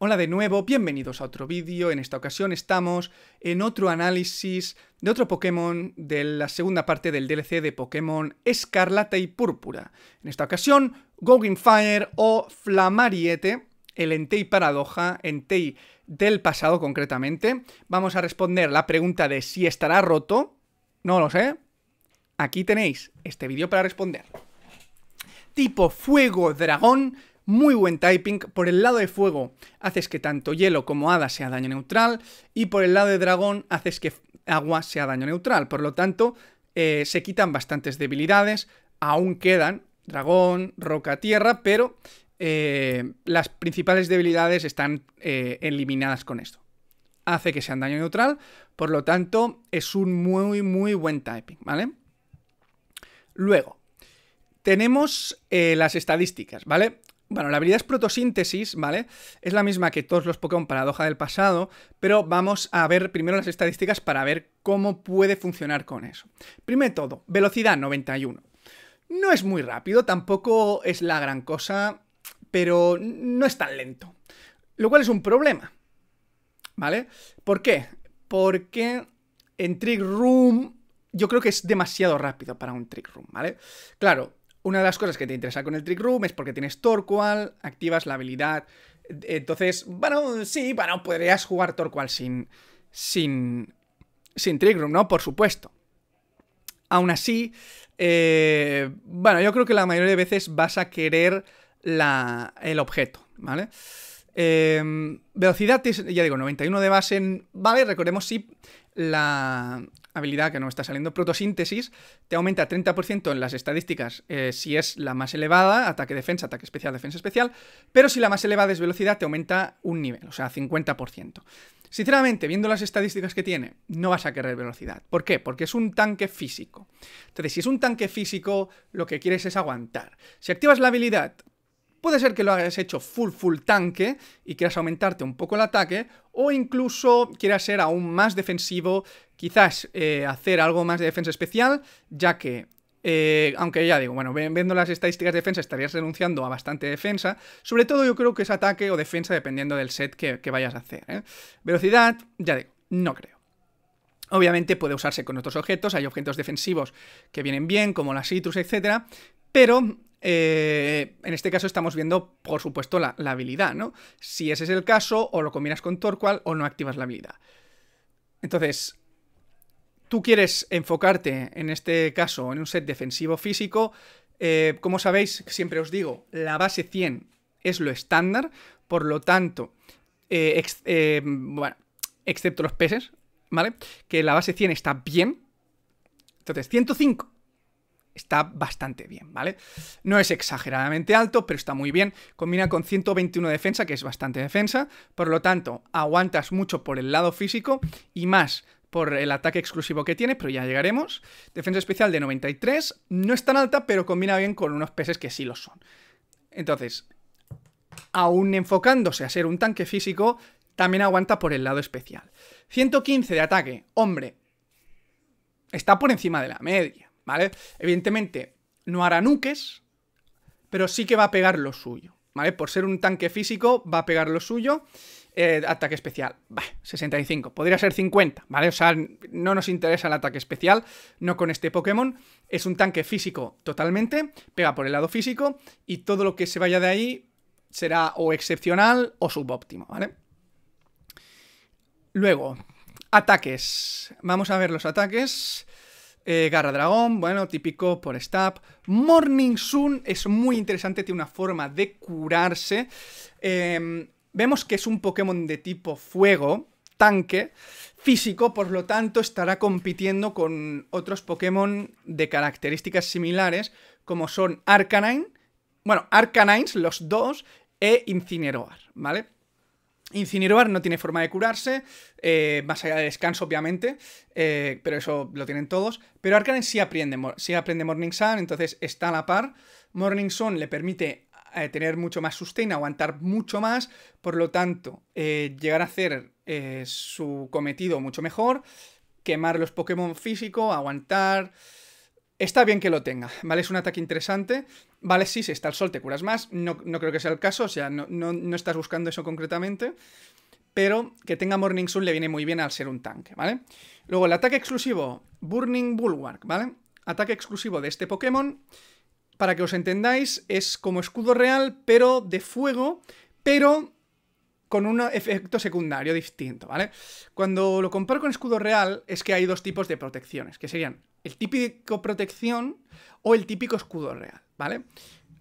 Hola de nuevo, bienvenidos a otro vídeo, en esta ocasión estamos en otro análisis de otro Pokémon de la segunda parte del DLC de Pokémon Escarlata y Púrpura. En esta ocasión, Going Fire o Flamariete, el Entei Paradoja, Entei del pasado concretamente. Vamos a responder la pregunta de si estará roto, no lo sé. Aquí tenéis este vídeo para responder. Tipo Fuego Dragón muy buen typing. Por el lado de fuego haces que tanto hielo como hada sea daño neutral. Y por el lado de dragón haces que agua sea daño neutral. Por lo tanto, eh, se quitan bastantes debilidades. Aún quedan dragón, roca, tierra, pero eh, las principales debilidades están eh, eliminadas con esto. Hace que sean daño neutral, por lo tanto es un muy muy buen typing, ¿vale? Luego, tenemos las estadísticas, ¿vale? Bueno, la habilidad es protosíntesis, ¿vale? Es la misma que todos los Pokémon paradoja del pasado, pero vamos a ver primero las estadísticas para ver cómo puede funcionar con eso. Primero todo, velocidad 91. No es muy rápido, tampoco es la gran cosa, pero no es tan lento. Lo cual es un problema, ¿vale? ¿Por qué? Porque en Trick Room yo creo que es demasiado rápido para un Trick Room, ¿vale? Claro, una de las cosas que te interesa con el Trick Room es porque tienes Torqual, activas la habilidad. Entonces, bueno, sí, bueno, podrías jugar Torqual sin. sin. sin Trick Room, ¿no? Por supuesto. Aún así, eh, bueno, yo creo que la mayoría de veces vas a querer la, el objeto, ¿vale? Eh, velocidad, ya digo, 91 de base, en, ¿vale? Recordemos si la habilidad que no está saliendo, protosíntesis, te aumenta 30% en las estadísticas eh, si es la más elevada, ataque, defensa, ataque especial, defensa especial, pero si la más elevada es velocidad, te aumenta un nivel, o sea, 50%. Sinceramente, viendo las estadísticas que tiene, no vas a querer velocidad. ¿Por qué? Porque es un tanque físico. Entonces, si es un tanque físico, lo que quieres es aguantar. Si activas la habilidad, Puede ser que lo hayas hecho full full tanque y quieras aumentarte un poco el ataque, o incluso quieras ser aún más defensivo, quizás eh, hacer algo más de defensa especial, ya que eh, aunque ya digo, bueno, viendo las estadísticas de defensa estarías renunciando a bastante defensa. Sobre todo yo creo que es ataque o defensa dependiendo del set que, vayas a hacer. ¿eh? Velocidad, ya digo, no creo. Obviamente puede usarse con otros objetos, hay objetos defensivos que vienen bien, como la citrus, etc. Pero eh, en este caso estamos viendo, por supuesto, la, habilidad, ¿no? Si ese es el caso, o lo combinas con Torqual o no activas la habilidad. Entonces, tú quieres enfocarte, en este caso, en un set defensivo físico. Eh, como sabéis, siempre os digo, la base 100 es lo estándar, por lo tanto, eh, bueno, excepto los peces, ¿vale? Que la base 100 está bien. Entonces, 105 está bastante bien, ¿vale? No es exageradamente alto, pero está muy bien. Combina con 121 defensa, que es bastante defensa. Por lo tanto, aguantas mucho por el lado físico y más por el ataque exclusivo que tiene, pero ya llegaremos. Defensa especial de 93. No es tan alta, pero combina bien con unos peces que sí lo son. Entonces, aún enfocándose a ser un tanque físico, también aguanta por el lado especial. 115 de ataque, hombre, está por encima de la media. ¿vale? Evidentemente, no hará nuques, pero sí que va a pegar lo suyo, ¿vale? Por ser un tanque físico, va a pegar lo suyo. Eh, ataque especial, 65, podría ser 50, ¿vale? O sea, no nos interesa el ataque especial, no con este Pokémon. Es un tanque físico totalmente, pega por el lado físico y todo lo que se vaya de ahí será o excepcional o subóptimo, ¿vale? Luego, ataques. Vamos a ver los ataques. Eh, Garra Dragón, bueno, típico por stab. Morning Sun es muy interesante, tiene una forma de curarse. Em, vemos que es un Pokémon de tipo fuego, tanque, físico, por lo tanto estará compitiendo con otros Pokémon de características similares, como son Arcanine, bueno, Arcanines, los dos, e Incineroar, ¿vale? Incineroar no tiene forma de curarse, eh, más allá de descanso, obviamente, eh, pero eso lo tienen todos. Pero Arcanen sí aprende, sí aprende Morning Sun, entonces está a la par. Morning Sun le permite eh, tener mucho más sustain, aguantar mucho más, por lo tanto, llegar a hacer su cometido mucho mejor, quemar los Pokémon físico, aguantar, Está bien que lo tenga, ¿vale? Es un ataque interesante. Vale, sí, si está el sol te curas más. No, creo que sea el caso, o sea, no, no, estás buscando eso concretamente. Pero que tenga Morning Sun le viene muy bien al ser un tanque, ¿vale? Luego el ataque exclusivo, Burning Bulwark, ¿vale? Ataque exclusivo de este Pokémon. Para que os entendáis, es como escudo real, pero de fuego, pero con un efecto secundario distinto, ¿vale? Cuando lo comparo con escudo real, es que hay dos tipos de protecciones, que serían el típico protección o el típico escudo real, ¿vale?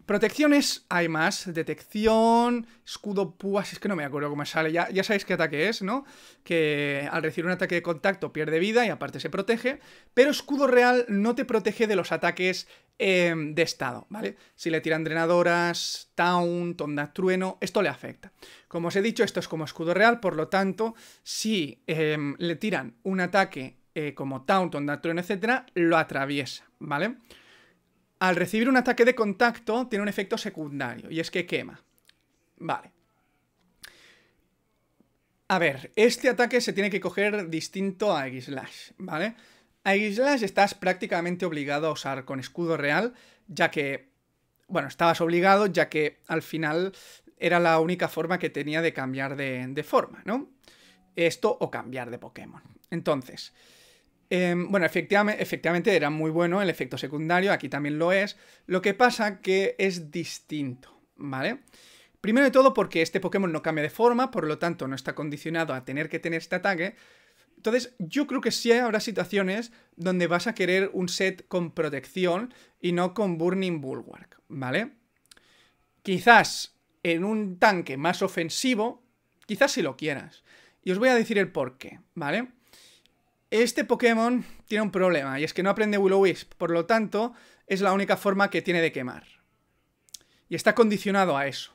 Protecciones hay más, detección, escudo púas, es que no me acuerdo cómo sale, ya, ya sabéis qué ataque es, ¿no? Que al recibir un ataque de contacto pierde vida y aparte se protege, pero escudo real no te protege de los ataques em, de estado, ¿vale? Si le tiran drenadoras, town, tonda trueno, esto le afecta. Como os he dicho, esto es como escudo real, por lo tanto, si em, le tiran un ataque eh, como Taunton, Dartron, etcétera, lo atraviesa, ¿vale? Al recibir un ataque de contacto, tiene un efecto secundario, y es que quema. Vale. A ver, este ataque se tiene que coger distinto a x ¿vale? A x estás prácticamente obligado a usar con escudo real, ya que, bueno, estabas obligado, ya que al final era la única forma que tenía de cambiar de forma, ¿no? Esto o cambiar de Pokémon. Entonces, Em, bueno, efectivamente, efectivamente era muy bueno el efecto secundario, aquí también lo es, lo que pasa que es distinto, ¿vale? Primero de todo porque este Pokémon no cambia de forma, por lo tanto no está condicionado a tener que tener este ataque, entonces, yo creo que sí habrá situaciones donde vas a querer un set con protección y no con Burning Bulwark, ¿vale? Quizás en un tanque más ofensivo, quizás si lo quieras. Y os voy a decir el por qué, ¿vale? Este Pokémon tiene un problema, y es que no aprende Willow wisp por lo tanto, es la única forma que tiene de quemar. Y está condicionado a eso.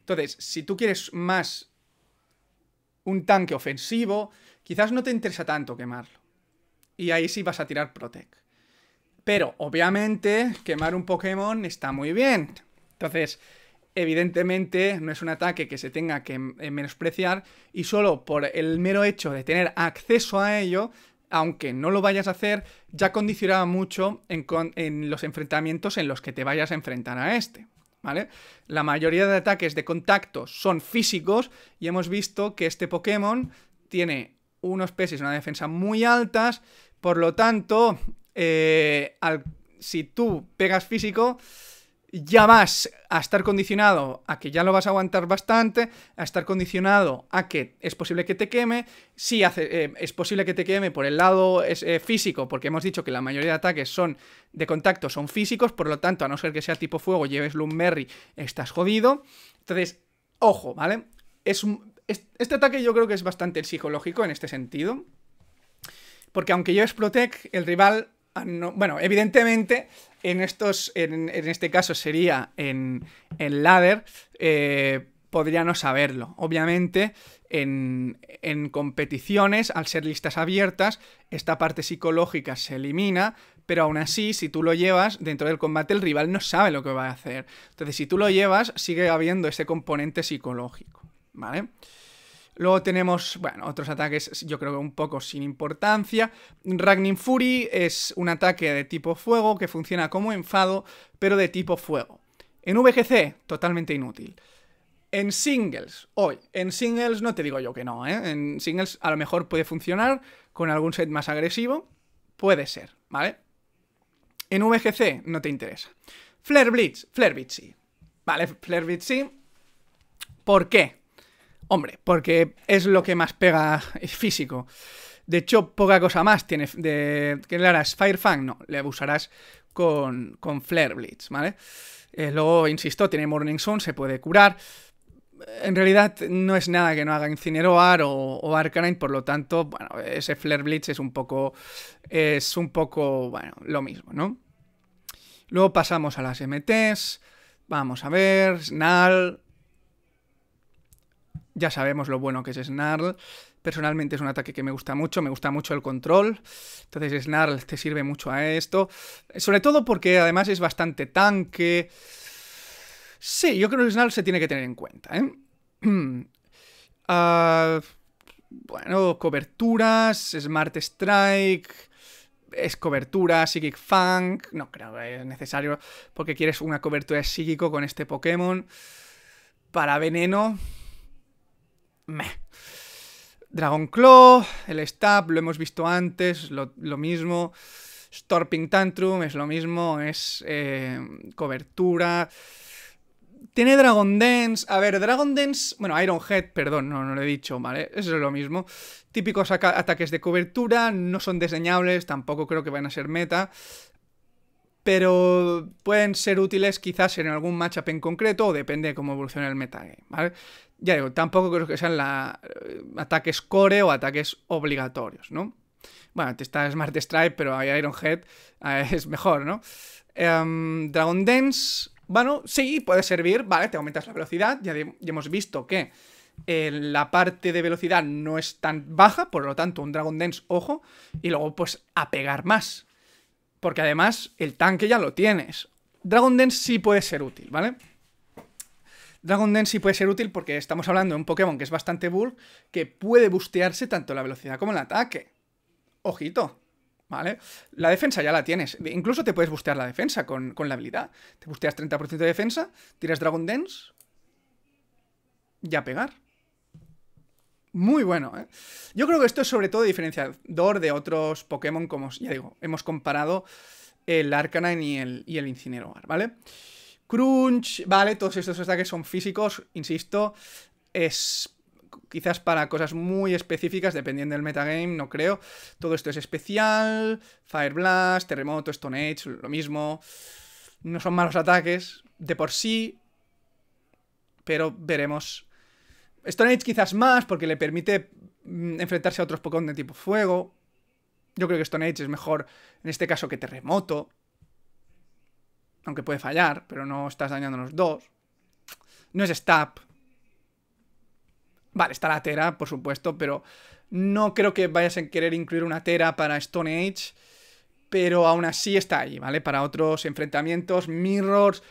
Entonces, si tú quieres más un tanque ofensivo, quizás no te interesa tanto quemarlo. Y ahí sí vas a tirar Protect. Pero, obviamente, quemar un Pokémon está muy bien. Entonces, evidentemente no es un ataque que se tenga que eh, menospreciar y solo por el mero hecho de tener acceso a ello, aunque no lo vayas a hacer, ya condicionará mucho en, los enfrentamientos en los que te vayas a enfrentar a este. ¿Vale? La mayoría de ataques de contacto son físicos y hemos visto que este Pokémon tiene unos peces y una defensa muy altas, por lo tanto, eh, si tú pegas físico, ya vas a estar condicionado a que ya lo vas a aguantar bastante, a estar condicionado a que es posible que te queme, sí hace, eh, es posible que te queme por el lado es, eh, físico, porque hemos dicho que la mayoría de ataques son de contacto, son físicos, por lo tanto, a no ser que sea tipo fuego, lleves Merry, estás jodido. Entonces, ojo, ¿vale? Es este ataque yo creo que es bastante psicológico en este sentido, porque aunque yo Protect, el rival bueno, evidentemente en, estos, en, este caso sería en, en ladder, eh, podría no saberlo. Obviamente, en, competiciones, al ser listas abiertas, esta parte psicológica se elimina, pero aún así, si tú lo llevas dentro del combate, el rival no sabe lo que va a hacer. Entonces, si tú lo llevas, sigue habiendo ese componente psicológico, ¿vale? vale Luego tenemos, bueno, otros ataques yo creo que un poco sin importancia. Ragnin Fury es un ataque de tipo fuego que funciona como enfado, pero de tipo fuego. En VGC, totalmente inútil. En singles, hoy, en singles no te digo yo que no, ¿eh? En singles a lo mejor puede funcionar con algún set más agresivo, puede ser, ¿vale? En VGC no te interesa. Flare Blitz, Flare Blitz Vale, Flare Blitz sí. ¿Por qué? Hombre, porque es lo que más pega físico. De hecho, poca cosa más tiene de que le harás Firefang, no, le abusarás con, Flare Blitz, ¿vale? Eh, luego, insisto, tiene Morning Sun, se puede curar. En realidad no es nada que no haga Incineroar o, o Arcanine, por lo tanto, bueno, ese Flare Blitz es un poco, es un poco, bueno, lo mismo, ¿no? Luego pasamos a las MTs, vamos a ver, Snarl, ya sabemos lo bueno que es Snarl. Personalmente es un ataque que me gusta mucho, me gusta mucho el control. Entonces Snarl te sirve mucho a esto. Sobre todo porque además es bastante tanque. Sí, yo creo que Snarl se tiene que tener en cuenta. ¿eh? Ah, bueno, coberturas, Smart Strike es cobertura, Psychic Funk. No creo que es necesario porque quieres una cobertura de psíquico con este Pokémon. Para veneno, meh. Dragon Claw, el Stab, lo hemos visto antes, lo, mismo. Storping Tantrum es lo mismo, es eh, cobertura. Tiene Dragon Dance. A ver, Dragon Dance. Bueno, Iron Head, perdón, no, no lo he dicho, ¿vale? Eso es lo mismo. Típicos ataques de cobertura, no son diseñables, tampoco creo que van a ser meta. Pero pueden ser útiles quizás en algún matchup en concreto, o depende de cómo evolucione el metagame, ¿vale? Ya digo, tampoco creo que sean la, eh, ataques core o ataques obligatorios, ¿no? Bueno, está Smart Strike, pero hay Head es mejor, ¿no? Em, Dragon Dance, bueno, sí, puede servir, vale, te aumentas la velocidad, ya, hemos visto que eh, la parte de velocidad no es tan baja, por lo tanto, un Dragon Dance, ojo, y luego pues a pegar más, porque además el tanque ya lo tienes. Dragon Dance sí puede ser útil, ¿vale? Dragon Dance sí puede ser útil porque estamos hablando de un Pokémon que es bastante bulk, que puede bustearse tanto la velocidad como el ataque. Ojito, ¿vale? La defensa ya la tienes. Incluso te puedes bustear la defensa con, la habilidad. Te busteas 30% de defensa, tiras Dragon Dance ya pegar. Muy bueno, ¿eh? Yo creo que esto es sobre todo diferenciador de otros Pokémon, como ya digo, hemos comparado el Arcanine y el, y el Incineroar, ¿vale? vale Crunch, ¿vale? Todos estos ataques son físicos, insisto. Es quizás para cosas muy específicas, dependiendo del metagame, no creo. Todo esto es especial. Fire Blast, Terremoto, Stone Age, lo mismo. No son malos ataques de por sí. Pero veremos. Stone Age quizás más, porque le permite mm, enfrentarse a otros Pokémon de tipo fuego. Yo creo que Stone Age es mejor en este caso que Terremoto aunque puede fallar, pero no estás dañando los dos. No es stab. Vale, está la Tera, por supuesto, pero no creo que vayas a querer incluir una Tera para Stone Age, pero aún así está ahí, ¿vale? Para otros enfrentamientos, mirrors...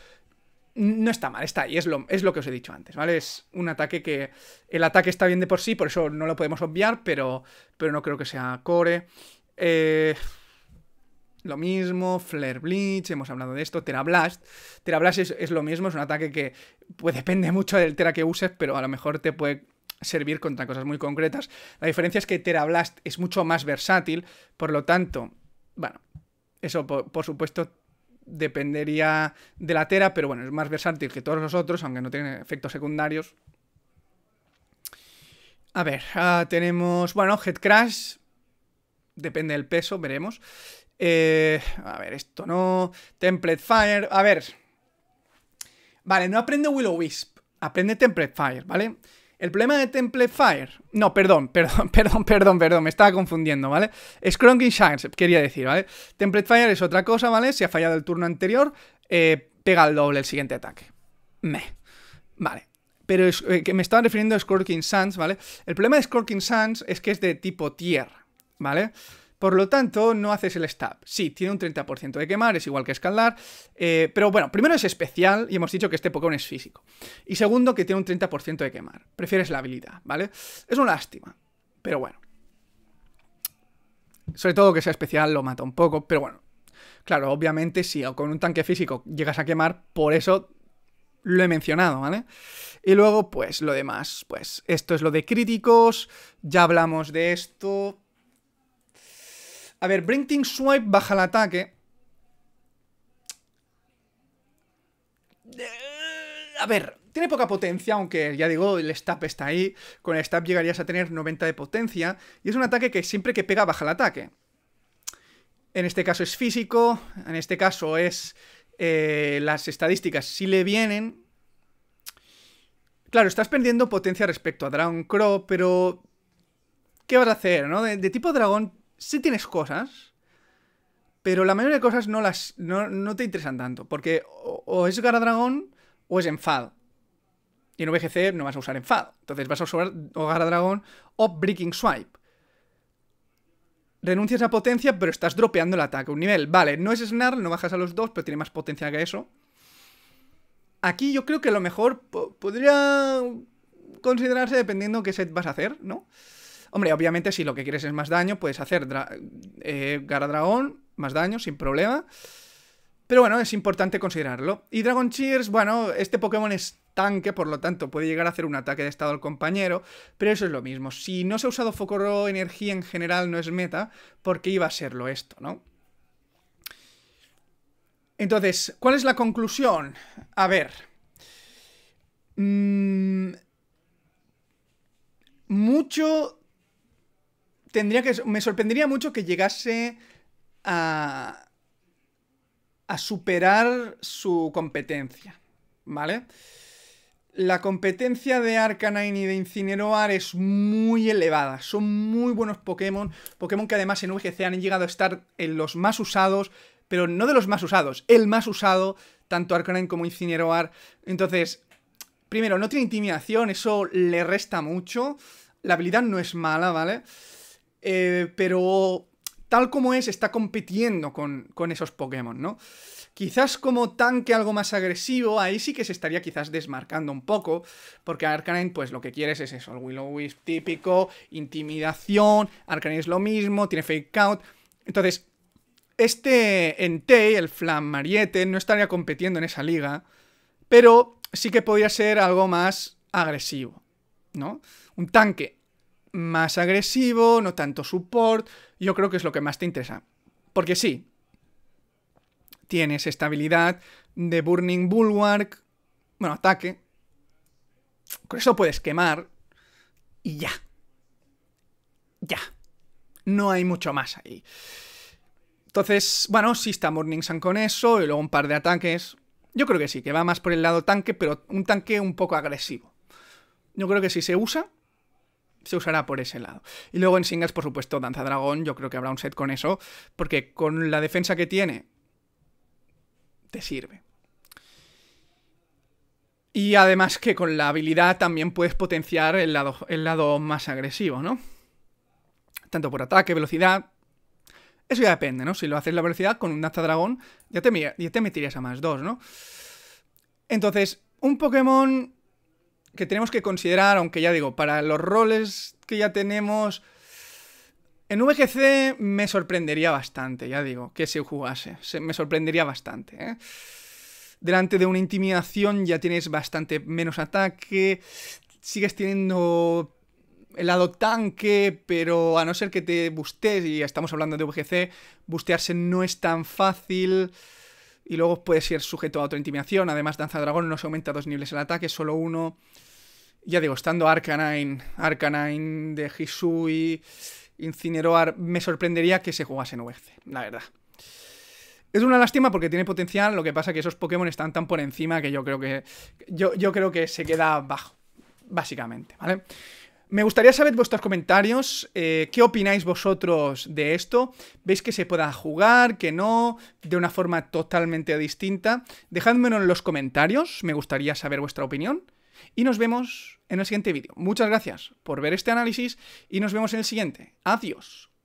No está mal, está ahí, es lo, es lo que os he dicho antes, ¿vale? Es un ataque que... El ataque está bien de por sí, por eso no lo podemos obviar, pero, pero no creo que sea core. Eh lo mismo, Flare Bleach, hemos hablado de esto, Tera Blast. Tera Blast es, lo mismo, es un ataque que pues, depende mucho del Tera que uses, pero a lo mejor te puede servir contra cosas muy concretas. La diferencia es que Tera Blast es mucho más versátil, por lo tanto, bueno, eso por, supuesto dependería de la Tera, pero bueno, es más versátil que todos los otros, aunque no tiene efectos secundarios. A ver, ah, tenemos, bueno, Head Crash, depende del peso, veremos. Eh, a ver, esto no. Template Fire. A ver. Vale, no aprende Willow Wisp. Aprende Template Fire, ¿vale? El problema de Template Fire. No, perdón, perdón, perdón, perdón, perdón. Me estaba confundiendo, ¿vale? Es Shines, quería decir, ¿vale? Template Fire es otra cosa, ¿vale? Si ha fallado el turno anterior, eh, pega el doble el siguiente ataque. Me. Vale. Pero es, eh, que me estaba refiriendo a Scorking Sands, ¿vale? El problema de Scorking Sands es que es de tipo tier vale por lo tanto, no haces el stab. Sí, tiene un 30% de quemar, es igual que escalar. Eh, pero bueno, primero es especial y hemos dicho que este Pokémon es físico. Y segundo, que tiene un 30% de quemar. Prefieres la habilidad, ¿vale? Es una lástima, pero bueno. Sobre todo que sea especial lo mata un poco, pero bueno. Claro, obviamente si con un tanque físico llegas a quemar, por eso lo he mencionado, ¿vale? Y luego, pues lo demás, pues esto es lo de críticos, ya hablamos de esto, a ver, Brinking Swipe baja el ataque. Eh, a ver, tiene poca potencia, aunque ya digo, el stab está ahí. Con el stab llegarías a tener 90 de potencia. Y es un ataque que siempre que pega baja el ataque. En este caso es físico, en este caso es... Eh, las estadísticas si le vienen... Claro, estás perdiendo potencia respecto a Dragon Crow, pero... ¿Qué vas a hacer, no? de tipo dragón sí tienes cosas, pero la mayoría de cosas no, las, no, te interesan tanto, porque o, es Garadragón Dragón o es enfado. Y en VGC no vas a usar enfado. Entonces vas a usar o Gara Dragón o Breaking Swipe. Renuncias a potencia, pero estás dropeando el ataque. Un nivel, vale, no es Snarl, no bajas a los dos, pero tiene más potencia que eso. Aquí yo creo que lo mejor podría considerarse dependiendo qué set vas a hacer, ¿no? Hombre, obviamente si lo que quieres es más daño, puedes hacer eh, dragón más daño, sin problema. Pero bueno, es importante considerarlo. Y Dragon Cheers, bueno, este Pokémon es tanque, por lo tanto puede llegar a hacer un ataque de estado al compañero, pero eso es lo mismo. Si no se ha usado Focorro Energía en general no es meta, porque iba a serlo esto, ¿no? Entonces, ¿cuál es la conclusión? A ver... Mm, mucho que. Me sorprendería mucho que llegase a. superar su competencia. ¿Vale? La competencia de Arcanine y de Incineroar es muy elevada. Son muy buenos Pokémon. Pokémon que además en VGC han llegado a estar en los más usados. Pero no de los más usados. El más usado. Tanto Arcanine como Incineroar. Entonces. Primero, no tiene intimidación. Eso le resta mucho. La habilidad no es mala, ¿vale? vale eh, pero tal como es, está compitiendo con, esos Pokémon, ¿no? Quizás como tanque algo más agresivo, ahí sí que se estaría quizás desmarcando un poco, porque Arcanine, pues lo que quieres es eso, el Willow Wisp típico, intimidación, Arcanine es lo mismo, tiene Fake Out, entonces... Este Entei, el Flammariete, no estaría compitiendo en esa liga, pero sí que podría ser algo más agresivo, ¿no? Un tanque más agresivo, no tanto support, yo creo que es lo que más te interesa. Porque sí, tienes estabilidad de Burning Bulwark, bueno, ataque, con eso puedes quemar y ya. Ya. No hay mucho más ahí. Entonces, bueno, sí está Morning Sun con eso y luego un par de ataques. Yo creo que sí, que va más por el lado tanque, pero un tanque un poco agresivo. Yo creo que si se usa, se usará por ese lado. Y luego en singles, por supuesto, Danza Dragón, yo creo que habrá un set con eso, porque con la defensa que tiene, te sirve. Y además que con la habilidad también puedes potenciar el lado, el lado más agresivo, ¿no? Tanto por ataque, velocidad. Eso ya depende, ¿no? Si lo haces la velocidad con un Danza Dragón, ya te, metirías a más dos, ¿no? Entonces, un Pokémon que tenemos que considerar, aunque ya digo, para los roles que ya tenemos... En VGC me sorprendería bastante, ya digo, que se jugase. me sorprendería bastante. ¿eh? Delante de una intimidación ya tienes bastante menos ataque. Sigues teniendo el lado tanque, pero a no ser que te bustees... y estamos hablando de VGC, bustearse no es tan fácil. Y luego puedes ser sujeto a otra intimidación. Además, Danza Dragón no se aumenta dos niveles el ataque, solo uno ya digo, estando Arcanine, Arcanine de Hisui, Incineroar, me sorprendería que se jugase en UFC, la verdad. Es una lástima porque tiene potencial, lo que pasa que esos Pokémon están tan por encima que yo creo que. Yo, creo que se queda bajo, básicamente, ¿vale? Me gustaría saber vuestros comentarios, eh, qué opináis vosotros de esto, veis que se pueda jugar, que no, de una forma totalmente distinta, Dejadmelo en los comentarios, me gustaría saber vuestra opinión, y nos vemos en el siguiente vídeo. Muchas gracias por ver este análisis y nos vemos en el siguiente. Adiós.